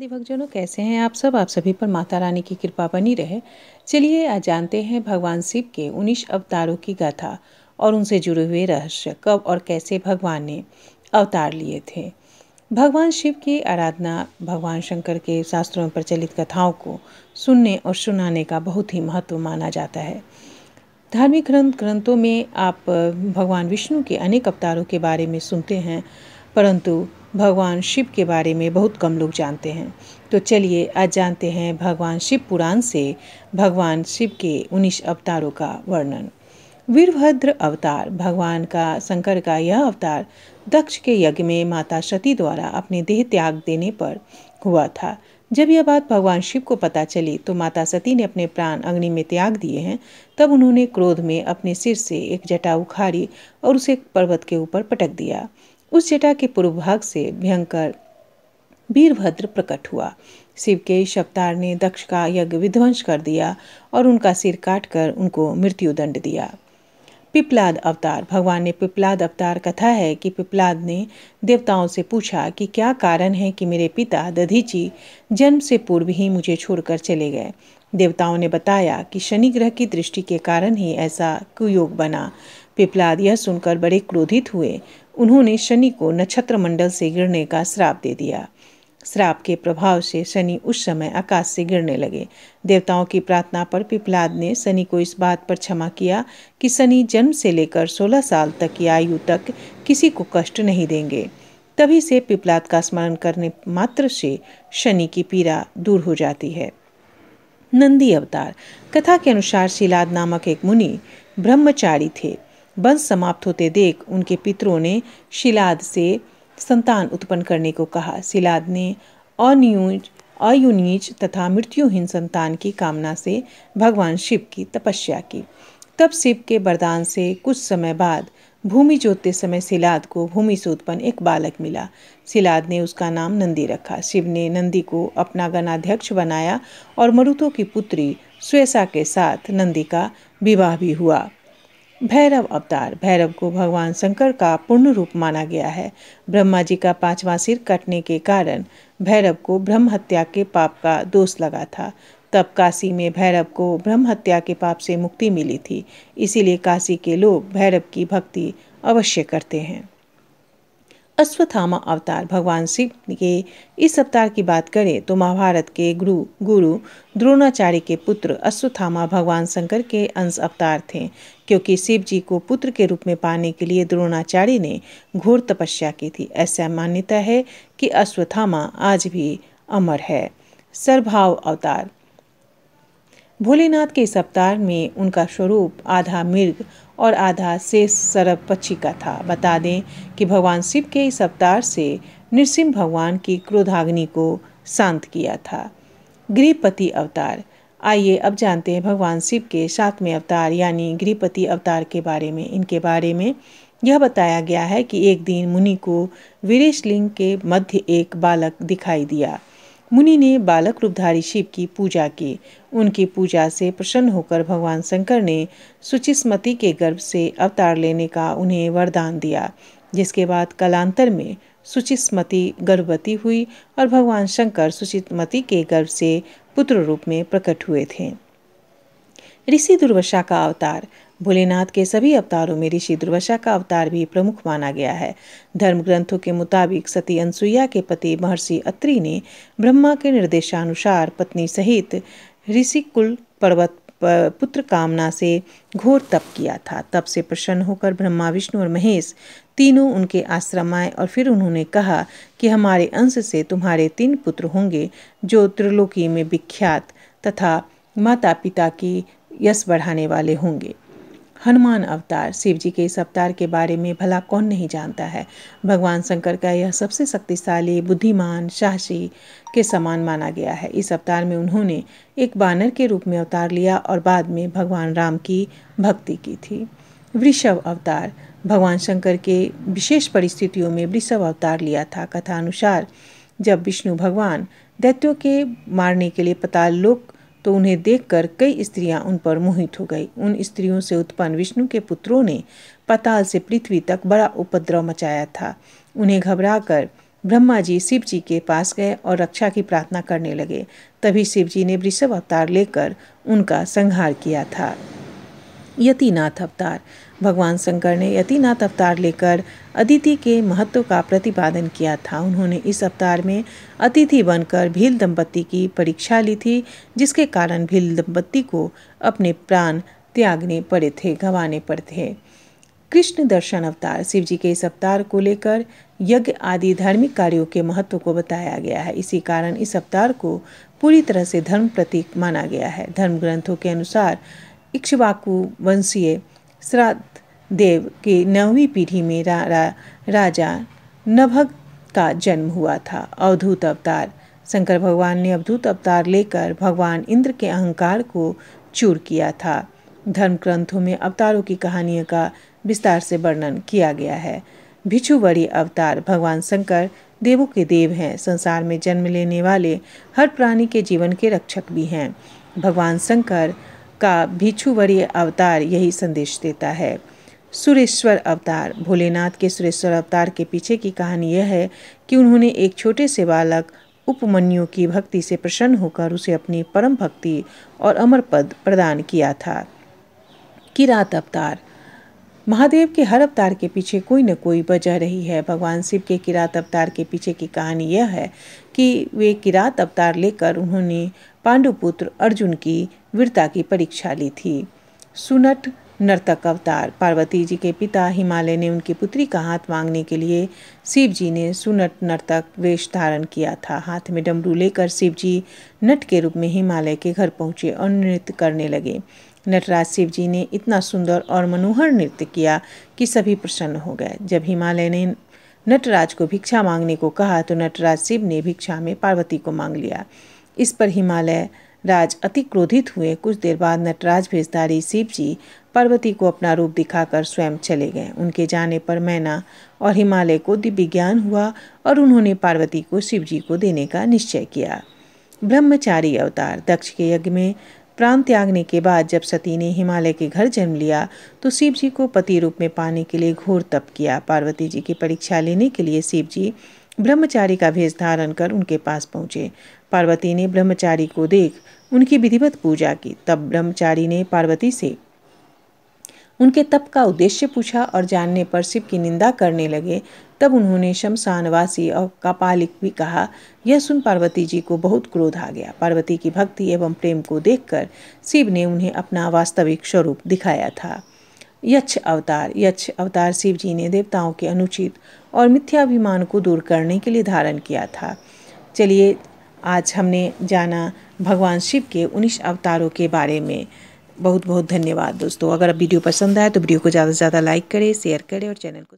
राधे भक्तजनों कैसे हैं आप सब आप सभी पर माता रानी की कृपा बनी रहे चलिए आज जानते हैं भगवान शिव के उन्नीस अवतारों की गाथा और उनसे जुड़े हुए रहस्य कब और कैसे भगवान ने अवतार लिए थे भगवान शिव की आराधना भगवान शंकर के शास्त्रों में प्रचलित कथाओं को सुनने और सुनाने का बहुत ही महत्व माना जाता है धार्मिक ग्रंथ ग्रंथों में आप भगवान विष्णु के अनेक अवतारों के बारे में सुनते हैं परंतु भगवान शिव के बारे में बहुत कम लोग जानते हैं तो चलिए आज जानते हैं भगवान शिव पुराण से भगवान शिव के उन्नीस अवतारों का वर्णन वीरभद्र अवतार भगवान का शंकर का यह अवतार दक्ष के यज्ञ में माता सती द्वारा अपने देह त्याग देने पर हुआ था जब यह बात भगवान शिव को पता चली तो माता सती ने अपने प्राण अग्नि में त्याग दिए हैं तब उन्होंने क्रोध में अपने सिर से एक जटा उखाड़ी और उसे पर्वत के ऊपर पटक दिया उस जटा के पूर्व भाग से भयंकर वीरभद्र प्रकट हुआ शिव के शब्दार ने दक्ष का यज्ञ विध्वंस कर दिया और उनका सिर काट कर उनको दंड दिया पिपलाद अवतार भगवान ने पिपलाद अवतार कथा है कि पिपलाद ने देवताओं से पूछा कि क्या कारण है कि मेरे पिता दधीची जन्म से पूर्व ही मुझे छोड़कर चले गए देवताओं ने बताया कि शनि ग्रह की दृष्टि के कारण ही ऐसा कुयोग बना पिपलाद यह सुनकर बड़े क्रोधित हुए उन्होंने शनि को नक्षत्र मंडल से गिरने का श्राप दे दिया श्राप के प्रभाव से शनि उस समय आकाश से गिरने लगे देवताओं की प्रार्थना पर पिपलाद ने शनि को इस बात पर क्षमा किया कि शनि जन्म से लेकर 16 साल तक की आयु तक किसी को कष्ट नहीं देंगे तभी से पिपलाद का स्मरण करने मात्र से शनि की पीड़ा दूर हो जाती है नंदी अवतार कथा के अनुसार शिलाद नामक एक मुनि ब्रह्मचारी थे वंश समाप्त होते देख उनके पितरों ने शिलाद से संतान उत्पन्न करने को कहा शिलाद ने अनियुज अयुनीज तथा मृत्युहीन संतान की कामना से भगवान शिव की तपस्या की तब शिव के वरदान से कुछ समय बाद भूमि जोतते समय सिलाद को भूमि से उत्पन्न एक बालक मिला सिलाद ने उसका नाम नंदी रखा शिव ने नंदी को अपना गणाध्यक्ष बनाया और मरुतों की पुत्री स्वेसा के साथ नंदी का विवाह भी हुआ भैरव अवतार भैरव को भगवान शंकर का पूर्ण रूप माना गया है ब्रह्मा जी का पांचवा सिर कटने के कारण भैरव को ब्रह्म हत्या के पाप का दोष लगा था तब काशी में भैरव को ब्रह्म हत्या के पाप से मुक्ति मिली थी इसीलिए काशी के लोग भैरव की भक्ति अवश्य करते हैं अश्वत्थामा अवतार भगवान शिव के इस अवतार की बात करें तो महाभारत के गुरु गुरु द्रोणाचार्य के पुत्र अश्वथामा भगवान शंकर के अंश अवतार थे क्योंकि शिव जी को पुत्र के रूप में पाने के लिए द्रोणाचार्य ने घोर तपस्या की थी ऐसा मान्यता है कि अश्वथामा आज भी अमर है सर्वभाव अवतार भोलेनाथ के इस अवतार में उनका स्वरूप आधा मृग और आधा शेष सरब पक्षी का था बता दें कि भगवान शिव के इस अवतार से नृसिंह भगवान की क्रोधाग्नि को शांत किया था गृहपति अवतार आइए अब जानते हैं भगवान शिव के सातवें अवतार यानी गृहपति अवतार के बारे में इनके बारे में यह बताया गया है कि एक दिन मुनि को वीरेश लिंग के मध्य एक बालक दिखाई दिया मुनि ने बालक रूपधारी शिव की पूजा की उनकी पूजा से प्रसन्न होकर भगवान शंकर ने सुचिस्मती के गर्भ से अवतार लेने का उन्हें वरदान दिया जिसके बाद कलांतर में सुचिस्मती गर्भवती हुई और भगवान शंकर सुचिस्मती के गर्भ से पुत्र रूप में प्रकट हुए थे ऋषि दुर्वशा का अवतार भोलेनाथ के सभी अवतारों में ऋषि दुर्वशा का अवतार भी प्रमुख माना गया है धर्म ग्रंथों के मुताबिक सती अनसुईया के पति महर्षि अत्रि ने ब्रह्मा के निर्देशानुसार पत्नी सहित ऋषि कुल पर्वत पुत्र कामना से घोर तप किया था तप से प्रसन्न होकर ब्रह्मा विष्णु और महेश तीनों उनके आश्रम आए और फिर उन्होंने कहा कि हमारे अंश से तुम्हारे तीन पुत्र होंगे जो त्रिलोकी में विख्यात तथा माता पिता की यश बढ़ाने वाले होंगे हनुमान अवतार शिव जी के इस अवतार के बारे में भला कौन नहीं जानता है भगवान शंकर का यह सबसे शक्तिशाली बुद्धिमान साहसी के समान माना गया है इस अवतार में उन्होंने एक बानर के रूप में अवतार लिया और बाद में भगवान राम की भक्ति की थी वृषभ अवतार भगवान शंकर के विशेष परिस्थितियों में वृषभ अवतार लिया था कथानुसार जब विष्णु भगवान दैत्यों के मारने के लिए पताल लोक तो उन्हें देखकर कई स्त्रियां उन पर मोहित हो गई उन स्त्रियों से उत्पन्न विष्णु के पुत्रों ने पताल से पृथ्वी तक बड़ा उपद्रव मचाया था उन्हें घबराकर ब्रह्मा जी शिव जी के पास गए और रक्षा की प्रार्थना करने लगे तभी शिव जी ने वृषभ अवतार लेकर उनका संहार किया था यतिनाथ अवतार भगवान शंकर ने यतिनाथ अवतार लेकर अतिथि के महत्व का प्रतिपादन किया था उन्होंने इस अवतार में अतिथि बनकर भील दंपत्ति की परीक्षा ली थी जिसके कारण भील दंपत्ति को अपने प्राण त्यागने पड़े थे गंवाने पड़े थे कृष्ण दर्शन अवतार शिव जी के इस अवतार को लेकर यज्ञ आदि धार्मिक कार्यों के महत्व को बताया गया है इसी कारण इस अवतार को पूरी तरह से धर्म प्रतीक माना गया है धर्म ग्रंथों के अनुसार इक्ष्वाकु वंशीय श्राद्ध देव के नौवीं पीढ़ी में रा, रा, राजा नभग का जन्म हुआ था अवधूत अवतार शंकर भगवान ने अवधूत अवतार लेकर भगवान इंद्र के अहंकार को चूर किया था धर्म ग्रंथों में अवतारों की कहानियों का विस्तार से वर्णन किया गया है भिछुवड़ी अवतार भगवान शंकर देवों के देव हैं संसार में जन्म लेने वाले हर प्राणी के जीवन के रक्षक भी हैं भगवान शंकर का भिक्षुवरीय अवतार यही संदेश देता है सुरेश्वर अवतार भोलेनाथ के सुरेश्वर अवतार के पीछे की कहानी यह है कि उन्होंने एक छोटे से बालक उपमन्यु की भक्ति से प्रसन्न होकर उसे अपनी परम भक्ति और अमर पद प्रदान किया था किरात अवतार महादेव के हर अवतार के पीछे कोई न कोई वजह रही है भगवान शिव के किरात अवतार के पीछे की कहानी यह है कि वे किरात अवतार लेकर उन्होंने पांडुपुत्र अर्जुन की वीरता की परीक्षा ली थी सुनट नर्तक अवतार पार्वती जी के पिता हिमालय ने उनकी पुत्री का हाथ मांगने के लिए शिव जी ने सुनट नर्तक वेश धारण किया था हाथ में डमरू लेकर शिव जी नट के रूप में हिमालय के घर पहुंचे और नृत्य करने लगे नटराज शिव जी ने इतना सुंदर और मनोहर नृत्य किया कि सभी प्रसन्न हो गए जब हिमालय ने नटराज को भिक्षा मांगने को कहा तो नटराज शिव ने भिक्षा में पार्वती को मांग लिया इस पर हिमालय राज अति क्रोधित हुए कुछ देर बाद नटराज भेजधारी शिव जी पार्वती को अपना रूप दिखाकर स्वयं चले गए उनके जाने पर मैना और हिमालय को दिव्य ज्ञान हुआ और उन्होंने पार्वती को शिव जी को देने का निश्चय किया ब्रह्मचारी अवतार दक्ष के यज्ञ में प्राण त्यागने के बाद जब सती ने हिमालय के घर जन्म लिया तो शिव जी को पति रूप में पाने के लिए घोर तप किया पार्वती जी की परीक्षा लेने के लिए शिव जी ब्रह्मचारी का भेष धारण कर उनके पास पहुँचे पार्वती ने ब्रह्मचारी को देख उनकी विधिवत पूजा की तब ब्रह्मचारी ने पार्वती से उनके तप का उद्देश्य पूछा और जानने पर शिव की निंदा करने लगे तब उन्होंने शमशानवासी और कपालिक भी कहा यह सुन पार्वती जी को बहुत क्रोध आ गया पार्वती की भक्ति एवं प्रेम को देखकर शिव ने उन्हें अपना वास्तविक स्वरूप दिखाया था यक्ष अवतार यक्ष अवतार शिव जी ने देवताओं के अनुचित और मिथ्याभिमान को दूर करने के लिए धारण किया था चलिए आज हमने जाना भगवान शिव के उन्नीस अवतारों के बारे में बहुत बहुत धन्यवाद दोस्तों अगर वीडियो पसंद आए तो वीडियो को ज़्यादा से ज़्यादा लाइक करें शेयर करें और चैनल को